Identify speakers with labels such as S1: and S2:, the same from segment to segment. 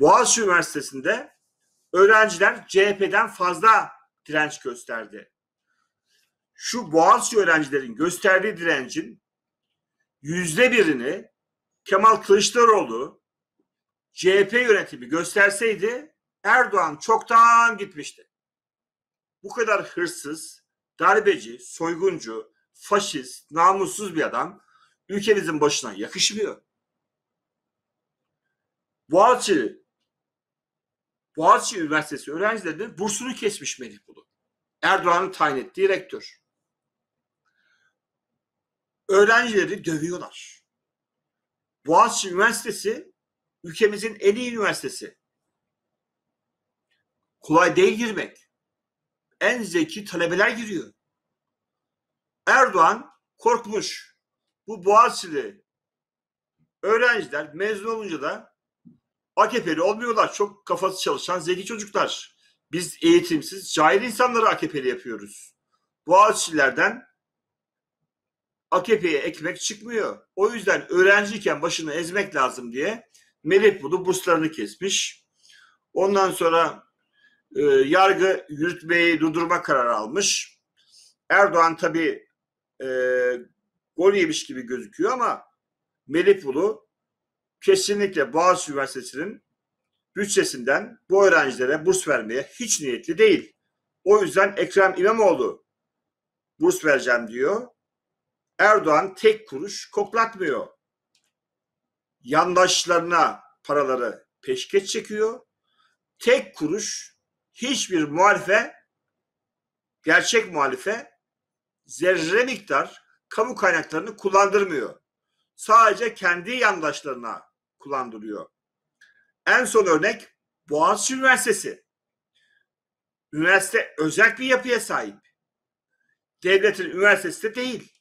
S1: Boğaziçi Üniversitesi'nde öğrenciler CHP'den fazla direnç gösterdi. Şu Boğaziçi öğrencilerin gösterdiği direncin yüzde birini Kemal Kılıçdaroğlu CHP yönetimi gösterseydi Erdoğan çoktan gitmişti. Bu kadar hırsız, darbeci, soyguncu, faşist, namussuz bir adam ülkemizin başına yakışmıyor. Boğaziçi Boğaziçi Üniversitesi öğrencilerinin bursunu kesmiş Melih Bulu. Erdoğan'ın tayin ettiği rektör. Öğrencileri dövüyorlar. Boğaziçi Üniversitesi ülkemizin en iyi üniversitesi. Kolay değil girmek. En zeki talebeler giriyor. Erdoğan korkmuş. Bu Boğaziçi'li öğrenciler mezun olunca da AKP'li olmuyorlar. Çok kafası çalışan zeki çocuklar. Biz eğitimsiz, cahil insanları AKP'li yapıyoruz. Boğaziçi'lerden AKP'ye ekmek çıkmıyor. O yüzden öğrenciyken başını ezmek lazım diye Melih Bulu burslarını kesmiş. Ondan sonra e, yargı yürütmeyi durdurma kararı almış. Erdoğan tabii e, gol yemiş gibi gözüküyor ama Melih Bulu kesinlikle Boğaziçi Üniversitesi'nin bütçesinden bu öğrencilere burs vermeye hiç niyetli değil. O yüzden Ekrem İmamoğlu burs vereceğim diyor. Erdoğan tek kuruş koklatmıyor. Yandaşlarına paraları peşkeş çekiyor. Tek kuruş hiçbir muhalife, gerçek muhalife zerre miktar kamu kaynaklarını kullandırmıyor. Sadece kendi yandaşlarına kullandırıyor. En son örnek Boğaziçi Üniversitesi. Üniversite özel bir yapıya sahip. Devletin üniversitesi de değil.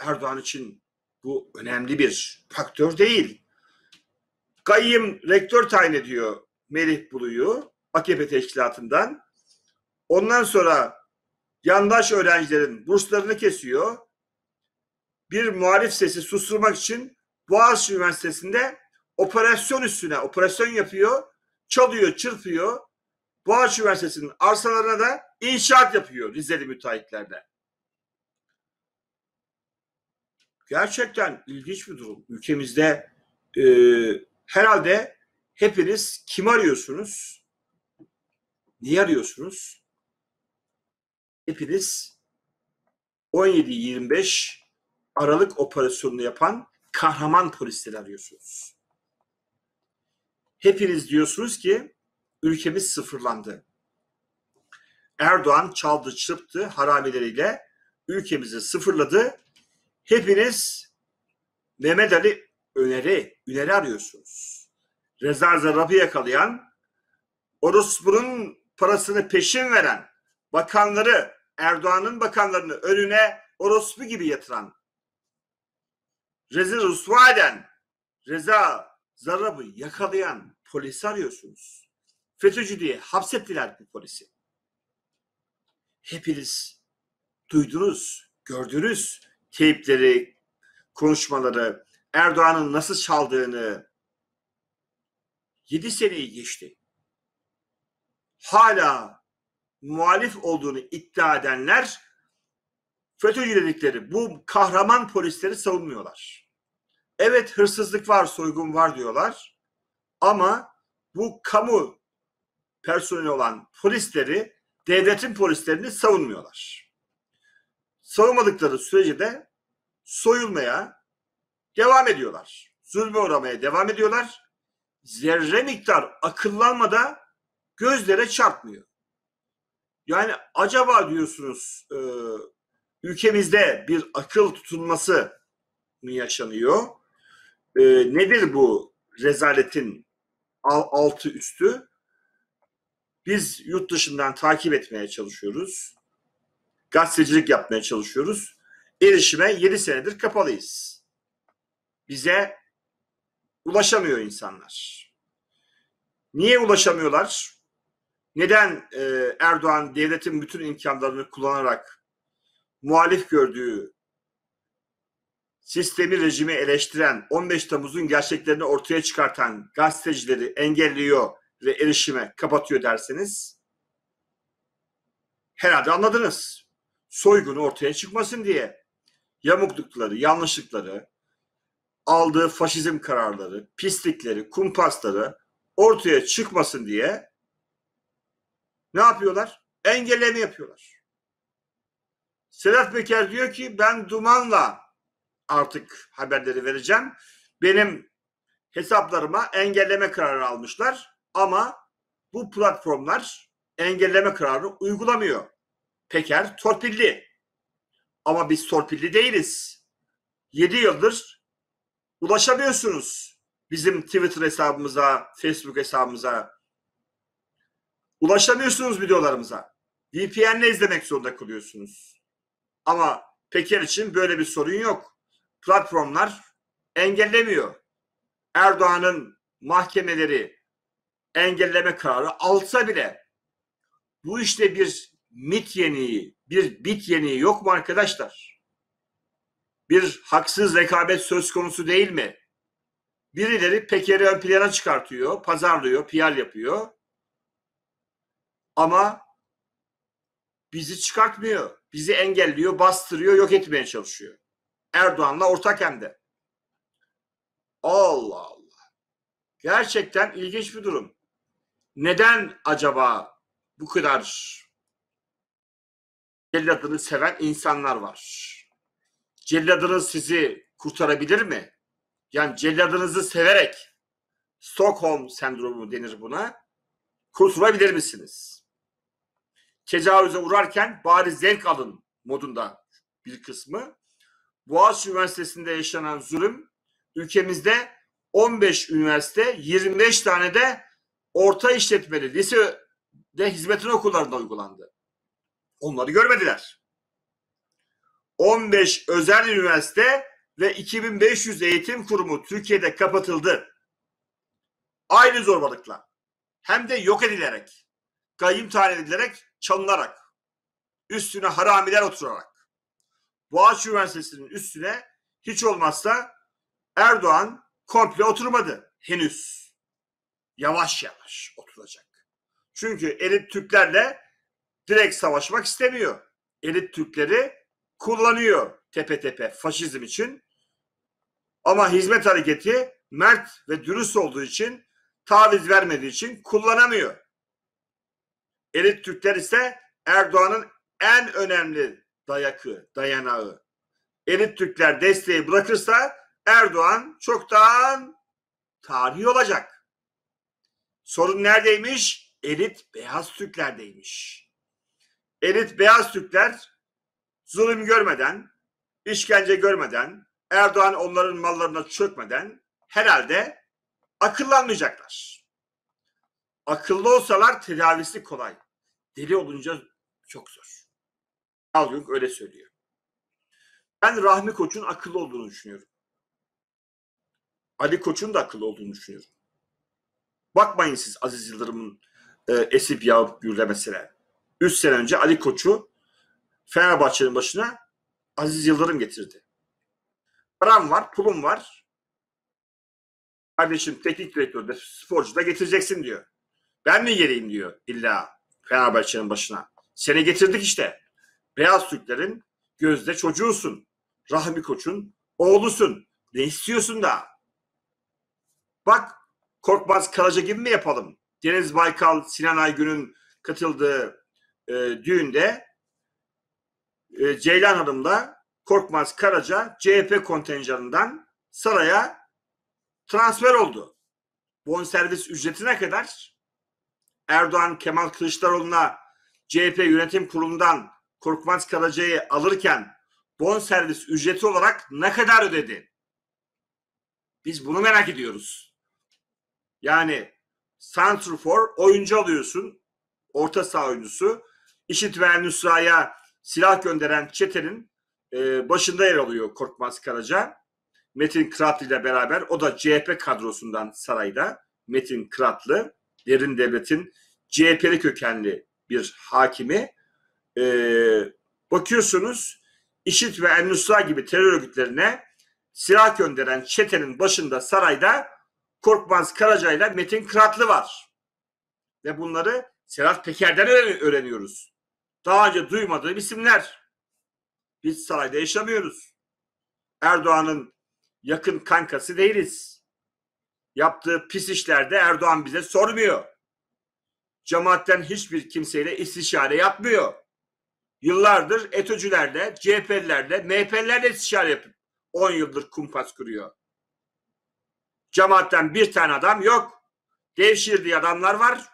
S1: Erdoğan için bu önemli bir faktör değil. Kayyım rektör tayin ediyor Melih Bulu'yu AKP teşkilatından. Ondan sonra yandaş öğrencilerin burslarını kesiyor. Bir muhalif sesi susturmak için Boğaziçi Üniversitesi'nde operasyon üstüne operasyon yapıyor, çalıyor, çırpıyor. Boğaziçi Üniversitesi'nin arsalarına da inşaat yapıyor Rizeli müteahhitlerde. Gerçekten ilginç bir durum. Ülkemizde e, herhalde hepiniz kim arıyorsunuz? Niye arıyorsunuz? Hepiniz 17-25 Aralık operasyonunu yapan kahraman polisleri arıyorsunuz. Hepiniz diyorsunuz ki ülkemiz sıfırlandı. Erdoğan çaldı çırptı haramileriyle ülkemizi sıfırladı. Hepiniz Mehmet Ali Öner'i, Üner'i arıyorsunuz. Reza Zarrab'ı yakalayan, orospunun parasını peşin veren, bakanları, Erdoğan'ın bakanlarını önüne orospu gibi yatıran Reza Rusvaden, Reza Zarrab'ı yakalayan polisi arıyorsunuz. FETÖ'cü diye hapsettiler bu polisi. Hepiniz duydunuz, gördünüz teyipleri, konuşmaları, Erdoğan'ın nasıl çaldığını. 7 seneyi geçti. Hala muhalif olduğunu iddia edenler FETÖ'cü dedikleri bu kahraman polisleri savunmuyorlar. Evet hırsızlık var, soygun var diyorlar. Ama bu kamu personeli olan polisleri, devletin polislerini savunmuyorlar. Savunmadıkları sürece de soyulmaya devam ediyorlar. Zulme uğramaya devam ediyorlar. Zerre miktar akıllanmada gözlere çarpmıyor. Yani acaba diyorsunuz e, ülkemizde bir akıl tutulması mı yaşanıyor? e, nedir bu rezaletin altı üstü? Biz yurt dışından takip etmeye çalışıyoruz. Gazetecilik yapmaya çalışıyoruz. Erişime 7 senedir kapalıyız. Bize ulaşamıyor insanlar. Niye ulaşamıyorlar? Neden e, Erdoğan devletin bütün imkanlarını kullanarak muhalif gördüğü sistemi rejimi eleştiren, 15 Temmuz'un gerçeklerini ortaya çıkartan gazetecileri engelliyor ve erişime kapatıyor derseniz herhalde anladınız. Soygun ortaya çıkmasın diye yamuklukları, yanlışlıkları, aldığı faşizm kararları, pislikleri, kumpasları ortaya çıkmasın diye ne yapıyorlar? Engelleme yapıyorlar. Sedat Peker diyor ki ben dumanla artık haberleri vereceğim. Benim hesaplarıma engelleme kararı almışlar ama bu platformlar engelleme kararını uygulamıyor. Peker torpilli. Ama biz torpilli değiliz. 7 yıldır ulaşamıyorsunuz bizim Twitter hesabımıza, Facebook hesabımıza. Ulaşamıyorsunuz videolarımıza. VPN'le izlemek zorunda kalıyorsunuz. Ama Peker için böyle bir sorun yok platformlar engellemiyor. Erdoğan'ın mahkemeleri engelleme kararı alsa bile bu işte bir mit yeniği, bir bit yeniği yok mu arkadaşlar? Bir haksız rekabet söz konusu değil mi? Birileri pekeri ön plana çıkartıyor, pazarlıyor, PR yapıyor. Ama bizi çıkartmıyor, bizi engelliyor, bastırıyor, yok etmeye çalışıyor. Erdoğan'la ortak hem de. Allah Allah. Gerçekten ilginç bir durum. Neden acaba bu kadar celladını seven insanlar var? Celladınız sizi kurtarabilir mi? Yani celladınızı severek Stockholm sendromu denir buna. Kurtulabilir misiniz? Tecavüze uğrarken bari zevk alın modunda bir kısmı. Boğaziçi Üniversitesi'nde yaşanan zulüm ülkemizde 15 üniversite 25 tane de orta işletmeli lise de hizmetin okullarında uygulandı. Onları görmediler. 15 özel üniversite ve 2500 eğitim kurumu Türkiye'de kapatıldı. Aynı zorbalıkla hem de yok edilerek, kayım tayin edilerek, çalınarak, üstüne haramiler oturarak. Boğaziçi Üniversitesi'nin üstüne hiç olmazsa Erdoğan komple oturmadı henüz. Yavaş yavaş oturacak. Çünkü elit Türklerle direkt savaşmak istemiyor. Elit Türkleri kullanıyor tepe tepe faşizm için. Ama hizmet hareketi mert ve dürüst olduğu için taviz vermediği için kullanamıyor. Elit Türkler ise Erdoğan'ın en önemli dayakı, dayanağı elit Türkler desteği bırakırsa Erdoğan çoktan tarihi olacak. Sorun neredeymiş? Elit beyaz Türklerdeymiş. Elit beyaz Türkler zulüm görmeden, işkence görmeden, Erdoğan onların mallarına çökmeden herhalde akıllanmayacaklar. Akıllı olsalar tedavisi kolay. Deli olunca çok zor. Carl Jung öyle söylüyor. Ben Rahmi Koç'un akıllı olduğunu düşünüyorum. Ali Koç'un da akıllı olduğunu düşünüyorum. Bakmayın siz Aziz Yıldırım'ın e, esip yağıp gürlemesine. 3 sene önce Ali Koç'u Fenerbahçe'nin başına Aziz Yıldırım getirdi. Param var, pulum var. Kardeşim teknik direktör de sporcu da getireceksin diyor. Ben mi geleyim diyor illa Fenerbahçe'nin başına. Seni getirdik işte. Beyaz Türklerin gözde çocuğusun. Rahmi Koç'un oğlusun. Ne istiyorsun da? Bak Korkmaz Karaca gibi mi yapalım? Deniz Baykal, Sinan Aygün'ün katıldığı e, düğünde e, Ceylan Hanım'la Korkmaz Karaca CHP kontenjanından saraya transfer oldu. Bonservis ücretine kadar Erdoğan Kemal Kılıçdaroğlu'na CHP yönetim kurulundan Korkmaz Karaca'yı alırken bon servis ücreti olarak ne kadar ödedi? Biz bunu merak ediyoruz. Yani Santrfor oyuncu alıyorsun. Orta saha oyuncusu. İşit ve Nusra'ya silah gönderen çetenin e, başında yer alıyor Korkmaz Karaca. Metin Kıratlı ile beraber o da CHP kadrosundan sarayda. Metin Kıratlı, derin devletin CHP'li kökenli bir hakimi e, bakıyorsunuz İşit ve Ennusra gibi terör örgütlerine silah gönderen çetenin başında sarayda Korkmaz Karaca ile Metin Kıratlı var. Ve bunları Serhat Peker'den öğreniyoruz. Daha önce duymadığım isimler. Biz sarayda yaşamıyoruz. Erdoğan'ın yakın kankası değiliz. Yaptığı pis işlerde Erdoğan bize sormuyor. Cemaatten hiçbir kimseyle istişare yapmıyor. Yıllardır ETÖ'cülerle, CHP'lilerle, MHP'lilerle istişare yapıp 10 yıldır kumpas kuruyor. Cemaatten bir tane adam yok. Devşirdiği adamlar var.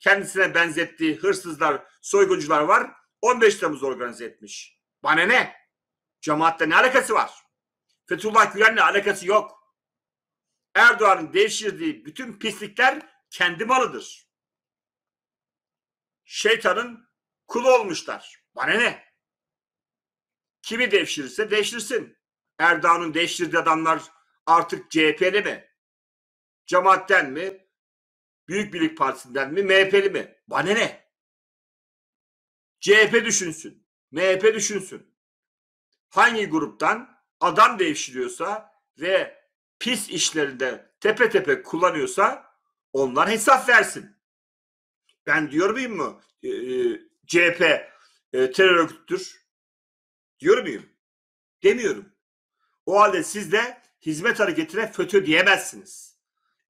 S1: Kendisine benzettiği hırsızlar, soyguncular var. 15 Temmuz organize etmiş. Bana ne? Cemaatle ne alakası var? Fethullah Gülen'le alakası yok. Erdoğan'ın devşirdiği bütün pislikler kendi malıdır. Şeytanın kulu olmuşlar. Bana ne? Kimi devşirirse devşirsin. Erdoğan'ın devşirdiği adamlar artık CHP'li mi? Cemaatten mi? Büyük Birlik Partisi'nden mi? MHP'li mi? Bana ne? CHP düşünsün. MHP düşünsün. Hangi gruptan adam devşiriyorsa ve pis işlerinde tepe tepe kullanıyorsa onlar hesap versin. Ben diyor muyum mu? Ee, e, e, CHP e, terör örgütüdür diyor muyum? Demiyorum. O halde siz de hizmet hareketine FETÖ diyemezsiniz.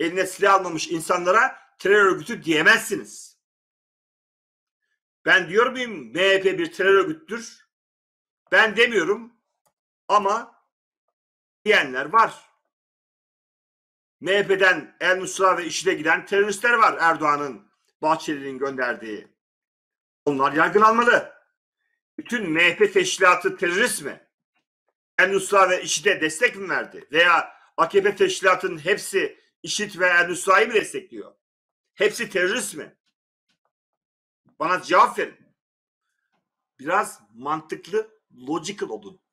S1: Eline silah almamış insanlara terör örgütü diyemezsiniz. Ben diyor muyum MHP bir terör örgüttür? Ben demiyorum ama diyenler var. MHP'den El Nusra ve işine giden teröristler var Erdoğan'ın Bahçeli'nin gönderdiği. Onlar yargılanmalı bütün MHP teşkilatı terörist mi? Ennusra ve IŞİD'e destek mi verdi? Veya AKP teşkilatının hepsi IŞİD ve Ennusra'yı mı destekliyor? Hepsi terörist mi? Bana cevap verin. Biraz mantıklı, logical olun.